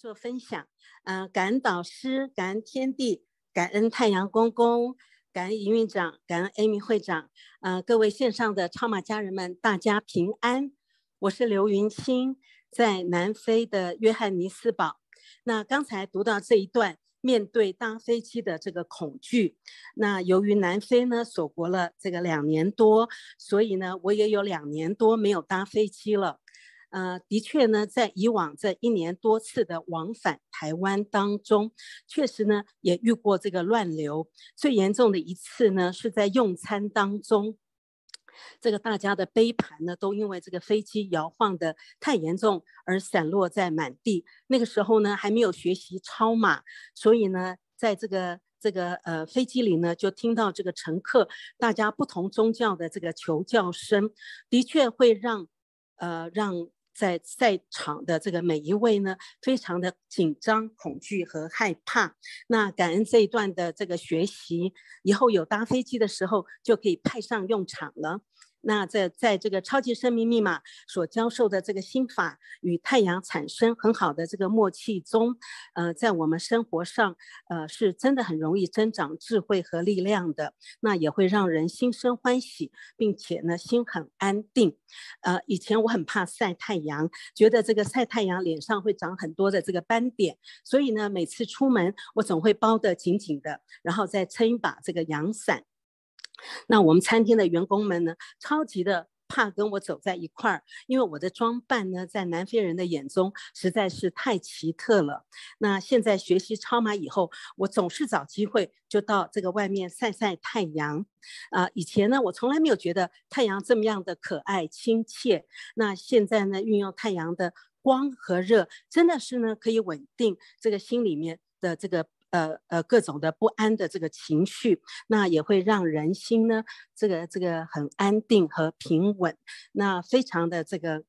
做分享，嗯，感恩导师，感恩天地，感恩太阳公公，感恩营运长，感恩 Amy 会长，嗯，各位线上的超马家人们，大家平安，我是刘云清，在南非的约翰尼斯堡。那刚才读到这一段，面对搭飞机的这个恐惧，那由于南非呢锁国了这个两年多，所以呢我也有两年多没有搭飞机了。呃，的确呢，在以往这一年多次的往返台湾当中，确实呢也遇过这个乱流。最严重的一次呢是在用餐当中，这个大家的杯盘呢都因为这个飞机摇晃的太严重而散落在满地。那个时候呢还没有学习超马，所以呢在这个这个呃飞机里呢就听到这个乘客大家不同宗教的这个求教声，的确会让呃让。在在场的这个每一位呢，非常的紧张、恐惧和害怕。那感恩这一段的这个学习，以后有搭飞机的时候就可以派上用场了。那在在这个超级生命密码所教授的这个心法与太阳产生很好的这个默契中，呃，在我们生活上，呃，是真的很容易增长智慧和力量的。那也会让人心生欢喜，并且呢，心很安定。呃，以前我很怕晒太阳，觉得这个晒太阳脸上会长很多的这个斑点，所以呢，每次出门我总会包得紧紧的，然后再撑一把这个阳伞。那我们餐厅的员工们呢，超级的怕跟我走在一块儿，因为我的装扮呢，在南非人的眼中实在是太奇特了。那现在学习超马以后，我总是找机会就到这个外面晒晒太阳。啊，以前呢，我从来没有觉得太阳这么样的可爱亲切。那现在呢，运用太阳的光和热，真的是呢可以稳定这个心里面的这个。呃呃，各种的不安的这个情绪，那也会让人心呢，这个这个很安定和平稳，那非常的这个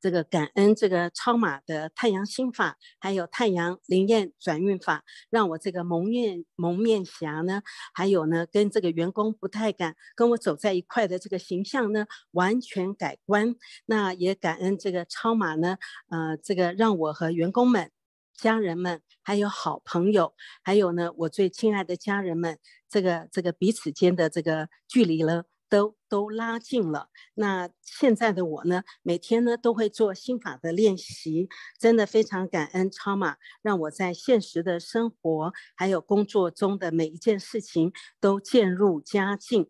这个感恩这个超马的太阳心法，还有太阳灵验转运法，让我这个蒙面蒙面侠呢，还有呢跟这个员工不太敢跟我走在一块的这个形象呢，完全改观。那也感恩这个超马呢，呃，这个让我和员工们。家人们，还有好朋友，还有呢，我最亲爱的家人们，这个这个彼此间的这个距离呢，都都拉近了。那现在的我呢，每天呢都会做心法的练习，真的非常感恩超马，让我在现实的生活还有工作中的每一件事情都渐入佳境。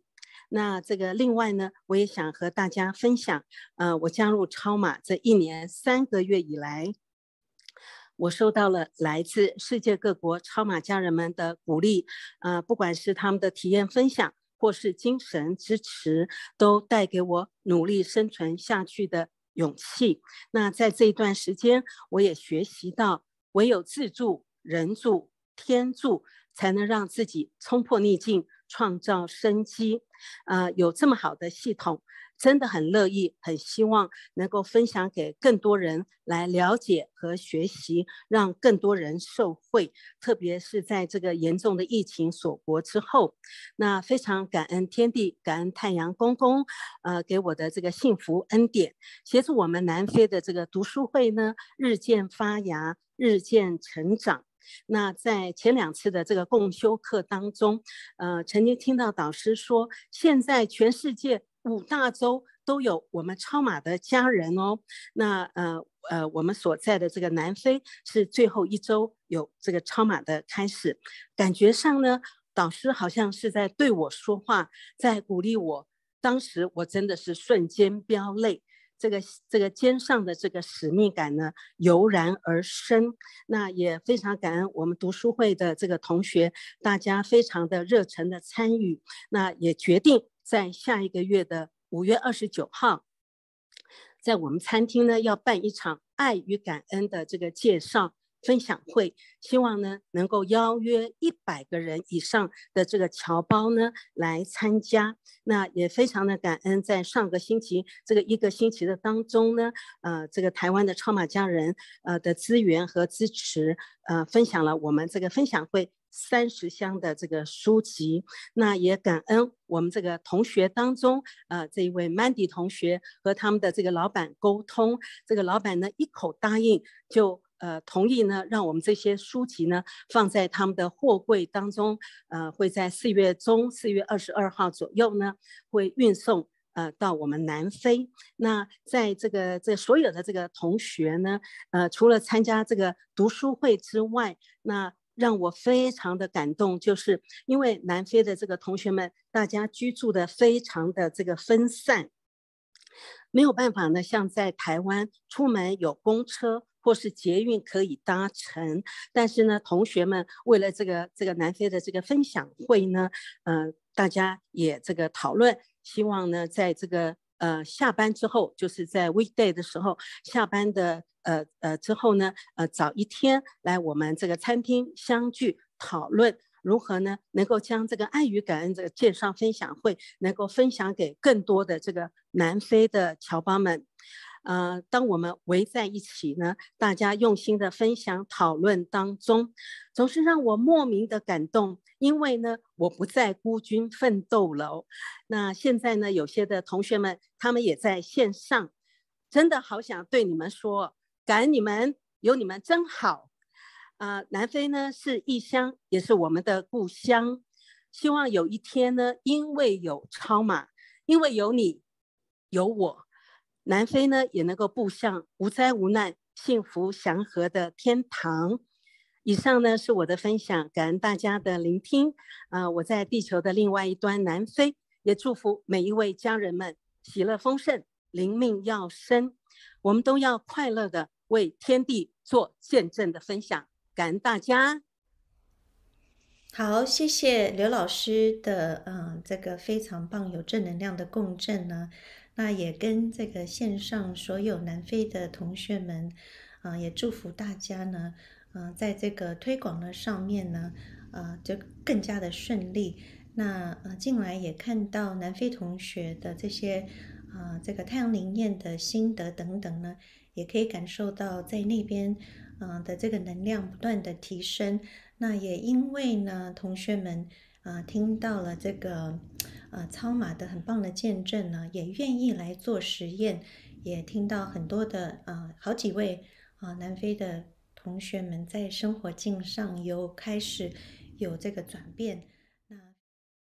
那这个另外呢，我也想和大家分享，呃，我加入超马这一年三个月以来。我收到了来自世界各国超马家人们的鼓励，呃，不管是他们的体验分享，或是精神支持，都带给我努力生存下去的勇气。那在这一段时间，我也学习到，唯有自助、人助、天助。才能让自己冲破逆境，创造生机。啊，有这么好的系统，真的很乐意，很希望能够分享给更多人来了解和学习，让更多人受惠。特别是在这个严重的疫情锁国之后，那非常感恩天地，感恩太阳公公，呃，给我的这个幸福恩典，协助我们南非的这个读书会呢，日渐发芽，日渐成长。那在前两次的这个共修课当中，呃，曾经听到导师说，现在全世界五大洲都有我们超马的家人哦。那呃呃，我们所在的这个南非是最后一周有这个超马的开始，感觉上呢，导师好像是在对我说话，在鼓励我。当时我真的是瞬间飙泪。这个这个肩上的这个使命感呢，油然而生。那也非常感恩我们读书会的这个同学，大家非常的热忱的参与。那也决定在下一个月的五月二十九号，在我们餐厅呢要办一场爱与感恩的这个介绍。分享会，希望呢能够邀约一百个人以上的这个侨胞呢来参加。那也非常的感恩，在上个星期这个一个星期的当中呢，呃，这个台湾的超马家人呃的资源和支持，呃，分享了我们这个分享会三十箱的这个书籍。那也感恩我们这个同学当中呃这一位 Mandy 同学和他们的这个老板沟通，这个老板呢一口答应就。呃，同意呢，让我们这些书籍呢放在他们的货柜当中，呃，会在四月中，四月二十二号左右呢，会运送呃到我们南非。那在这个这所有的这个同学呢，呃，除了参加这个读书会之外，那让我非常的感动，就是因为南非的这个同学们，大家居住的非常的这个分散，没有办法呢，像在台湾出门有公车。或是捷运可以搭乘，但是呢，同学们为了这个这个南非的这个分享会呢，嗯，大家也这个讨论，希望呢，在这个呃下班之后，就是在 weekday 的时候下班的呃呃之后呢，呃，早一天来我们这个餐厅相聚讨论，如何呢，能够将这个爱与感恩这个介绍分享会能够分享给更多的这个南非的侨胞们。呃，当我们围在一起呢，大家用心的分享讨论当中，总是让我莫名的感动。因为呢，我不再孤军奋斗了。那现在呢，有些的同学们，他们也在线上，真的好想对你们说，感恩你们，有你们真好。啊，南非呢是异乡，也是我们的故乡。希望有一天呢，因为有超马，因为有你，有我。南非呢也能够步向无灾无难、幸福祥和的天堂。以上呢是我的分享，感恩大家的聆听。啊，我在地球的另外一端南非，也祝福每一位家人们喜乐丰盛、灵命要生。我们都要快乐的为天地做见证的分享，感恩大家。好，谢谢刘老师的嗯，这个非常棒，有正能量的共振呢。那也跟这个线上所有南非的同学们，啊，也祝福大家呢，嗯，在这个推广的上面呢，啊，就更加的顺利。那呃，近来也看到南非同学的这些啊，这个太阳灵验的心得等等呢，也可以感受到在那边，嗯的这个能量不断的提升。那也因为呢，同学们啊，听到了这个。呃超马的很棒的见证呢，也愿意来做实验，也听到很多的呃好几位啊，南非的同学们在生活境上有开始有这个转变。